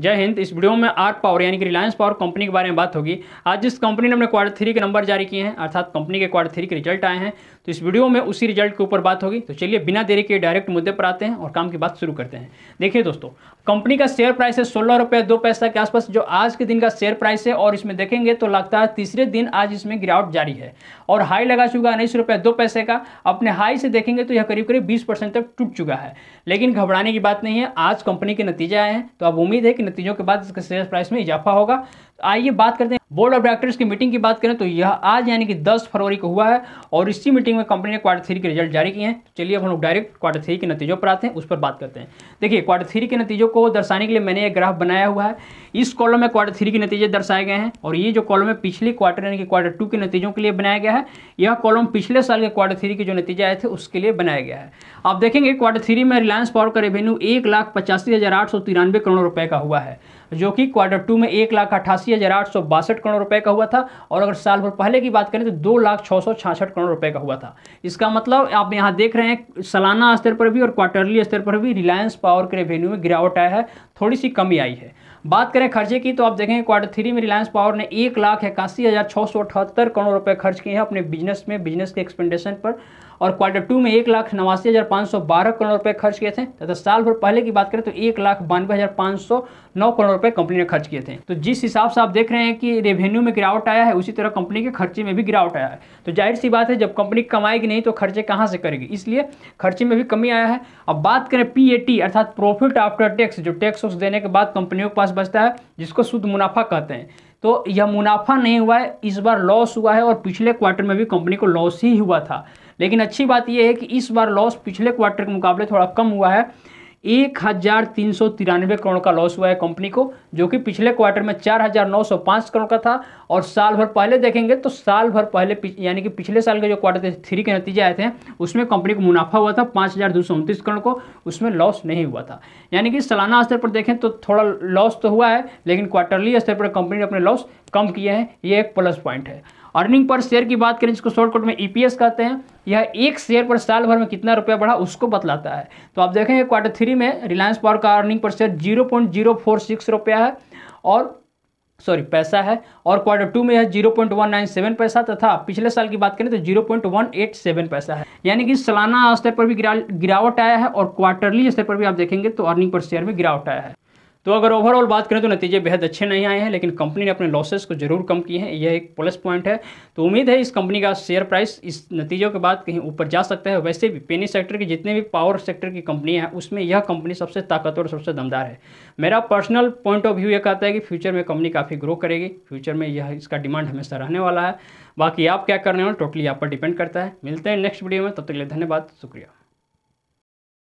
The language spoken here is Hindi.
जय हिंद इस वीडियो में आर पावर यानी कि रिलायंस पावर कंपनी के बारे में बात होगी आज जिस कंपनी ने अपने क्वार्टर थ्री के नंबर जारी किए हैं अर्थात कंपनी के क्वार्टर थ्री के रिजल्ट आए हैं तो इस वीडियो में उसी रिजल्ट के ऊपर बात होगी तो चलिए बिना देरी के डायरेक्ट मुद्दे पर आते हैं और काम की बात शुरू करते हैं देखिए दोस्तों कंपनी का शेयर प्राइस है सोलह रुपये दो पैसा के आसपास जो आज के दिन का शेयर प्राइस है और इसमें देखेंगे तो लगता है तीसरे दिन आज इसमें गिरावट जारी है और हाई लगा चुका है उन्नीस रुपये दो पैसे का अपने हाई से देखेंगे तो यह करीब करीब बीस तक टूट चुका है लेकिन घबराने की बात नहीं है आज कंपनी के नतीजे आए हैं तो अब उम्मीद है कि नतीजों के बाद इसके शेयर प्राइस में इजाफा होगा तो आइए बात करते हैं बोर्ड ऑफ डायरेक्टर्स की मीटिंग की बात करें तो यह आज यानी कि 10 फरवरी को हुआ है और इसी मीटिंग में कंपनी ने क्वार्टर थ्री के रिजल्ट जारी किए हैं चलिए अब हम लोग डायरेक्ट क्वार्टर थ्री के नतीजों पर आते हैं उस पर बात करते हैं देखिए क्वार्टर थ्री के नतीजों को दर्शाने के लिए मैंने एक ग्राफ बनाया हुआ है इस कॉलम में क्वार्टर थ्री के नतीजे दर्शाए गए हैं और ये जो कॉलम है पिछले क्वार्टर यानी कि क्वार्टर टू के नतीजों के लिए बनाया गया है यह कॉलम पिछले साल के क्वार्टर थ्री के जो नतीजे आए थे उसके लिए बनाया गया है आप देखेंगे क्वार्टर थ्री में रिलायंस पावर का रेवेन्यू एक लाख पचासी हज़ार आठ सौ तिरानवे करोड़ रुपये का हुआ है जो कि क्वार्टर टू में एक लाख अठासी हज़ार आठ सौ बासठ छियासठ करोड़ रुपए का हुआ था और अगर साल भर पहले की बात करें तो दो लाख छः सौ छियासठ करोड़ रुपए का हुआ था इसका मतलब आप यहाँ देख रहे हैं सालाना स्तर पर भी और क्वार्टरली स्तर पर भी रिलायंस पावर के रेवेन्यू में गिरावट आया है थोड़ी सी कमी आई है बात करें खर्चे की तो आप देखेंगे क्वार्टर थ्री में रिलायंस पावर ने एक लाख इक्यासी हज़ार छः सौ अठहत्तर करोड़ रुपए खर्च किए हैं अपने बिजनेस में बिजनेस के एक्सपेंडेशन पर और क्वार्टर टू में एक लाख नवासी हज़ार पाँच सौ बारह करोड़ रुपये खर्च किए थे तथा साल भर पहले की बात करें तो एक लाख बानवे हज़ार पाँच सौ नौ करोड़ रुपये कंपनी ने खर्च किए थे तो जिस हिसाब से आप देख रहे हैं कि रेवेन्यू में गिरावट आया है उसी तरह कंपनी के खर्चे में भी गिरावट आया है तो जाहिर सी बात है जब कंपनी कमाएगी नहीं तो खर्चे कहाँ से करेगी इसलिए खर्चे में भी कमी आया है अब बात करें पी अर्थात प्रॉफिट आफ्टर टैक्स जो टैक्स उस देने के बाद कंपनियों के पास बचता है जिसको शुद्ध मुनाफा कहते हैं तो यह मुनाफा नहीं हुआ है इस बार लॉस हुआ है और पिछले क्वार्टर में भी कंपनी को लॉस ही हुआ था लेकिन अच्छी बात यह है कि इस बार लॉस पिछले क्वार्टर के मुकाबले थोड़ा कम हुआ है एक हज़ार तीन सौ तिरानवे करोड़ का लॉस हुआ है कंपनी को जो कि पिछले क्वार्टर में चार हज़ार नौ सौ पाँच करोड़ का था और साल भर पहले देखेंगे तो साल भर पहले यानी कि पिछले साल के जो क्वार्टर थे थ्री के नतीजे आए थे उसमें कंपनी को मुनाफा हुआ था पाँच हज़ार दो सौ उनतीस करोड़ को उसमें लॉस नहीं हुआ था यानी कि सालाना स्तर पर देखें तो थोड़ा लॉस तो हुआ है लेकिन क्वार्टरली स्तर पर कंपनी ने अपने लॉस कम किए हैं ये एक प्लस पॉइंट है अर्निंग पर शेयर की बात करें जिसको शॉर्टकट में ईपीएस e कहते हैं यह एक शेयर पर साल भर में कितना रुपया बढ़ा उसको बतलाता है तो आप देखेंगे क्वार्टर थ्री में रिलायंस पावर का earning per share zero point zero four six रुपया है और सॉरी पैसा है और क्वार्टर टू में यह zero point one nine seven पैसा तथा पिछले साल की बात करें तो zero point one eight seven पैसा है यानी कि सालाना स्तर पर भी गिरावट आया है और क्वार्टरली स्तर पर भी आप देखेंगे तो अर्निंग पर शेयर में गिरावट आया है तो अगर ओवरऑल बात करें तो नतीजे बेहद अच्छे नहीं आए हैं लेकिन कंपनी ने अपने लॉसेस को जरूर कम किए हैं यह एक प्लस पॉइंट है तो उम्मीद है इस कंपनी का शेयर प्राइस इस नतीजों के बाद कहीं ऊपर जा सकता है वैसे भी पेनी सेक्टर की जितने भी पावर सेक्टर की कंपनियाँ हैं उसमें यह कंपनी सबसे ताकतवर और सबसे दमदार है मेरा पर्सनल पॉइंट ऑफ व्यू यह कहता है कि फ्यूचर में कंपनी काफ़ी ग्रो करेगी फ्यूचर में यह इसका डिमांड हमेशा रहने वाला है बाकी आप क्या करने हो टोटली आप पर डिपेंड करता है मिलते हैं नेक्स्ट वीडियो में तब तक के लिए धन्यवाद शुक्रिया